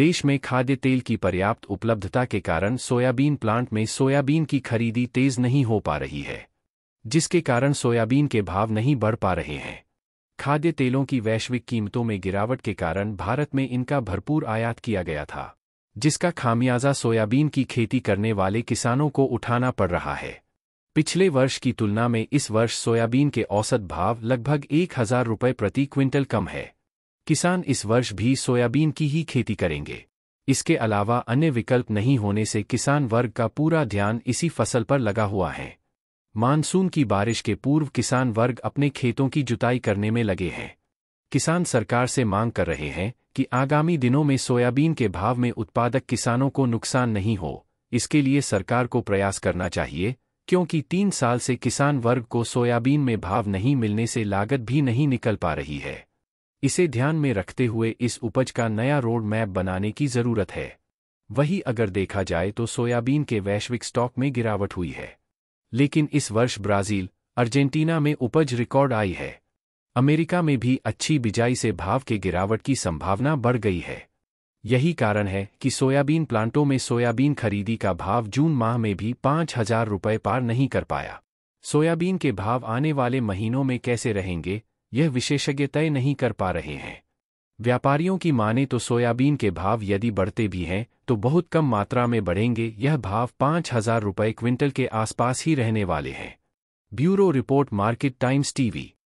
देश में खाद्य तेल की पर्याप्त उपलब्धता के कारण सोयाबीन प्लांट में सोयाबीन की खरीदी तेज नहीं हो पा रही है जिसके कारण सोयाबीन के भाव नहीं बढ़ पा रहे हैं खाद्य तेलों की वैश्विक कीमतों में गिरावट के कारण भारत में इनका भरपूर आयात किया गया था जिसका खामियाजा सोयाबीन की खेती करने वाले किसानों को उठाना पड़ रहा है पिछले वर्ष की तुलना में इस वर्ष सोयाबीन के औसत भाव लगभग एक हजार रुपये प्रति क्विंटल कम है किसान इस वर्ष भी सोयाबीन की ही खेती करेंगे इसके अलावा अन्य विकल्प नहीं होने से किसान वर्ग का पूरा ध्यान इसी फसल पर लगा हुआ है मानसून की बारिश के पूर्व किसान वर्ग अपने खेतों की जुताई करने में लगे हैं किसान सरकार से मांग कर रहे हैं कि आगामी दिनों में सोयाबीन के भाव में उत्पादक किसानों को नुकसान नहीं हो इसके लिए सरकार को प्रयास करना चाहिए क्योंकि तीन साल से किसान वर्ग को सोयाबीन में भाव नहीं मिलने से लागत भी नहीं निकल पा रही है इसे ध्यान में रखते हुए इस उपज का नया रोड मैप बनाने की जरूरत है वही अगर देखा जाए तो सोयाबीन के वैश्विक स्टॉक में गिरावट हुई है लेकिन इस वर्ष ब्राज़ील अर्जेंटीना में उपज रिकॉर्ड आई है अमेरिका में भी अच्छी बिजाई से भाव के गिरावट की संभावना बढ़ गई है यही कारण है कि सोयाबीन प्लांटों में सोयाबीन खरीदी का भाव जून माह में भी पांच हजार रुपये पार नहीं कर पाया सोयाबीन के भाव आने वाले महीनों में कैसे रहेंगे यह विशेषज्ञ तय नहीं कर पा रहे हैं व्यापारियों की माने तो सोयाबीन के भाव यदि बढ़ते भी हैं तो बहुत कम मात्रा में बढ़ेंगे यह भाव पांच हजार रुपये क्विंटल के आसपास ही रहने वाले हैं bureau report Market Times TV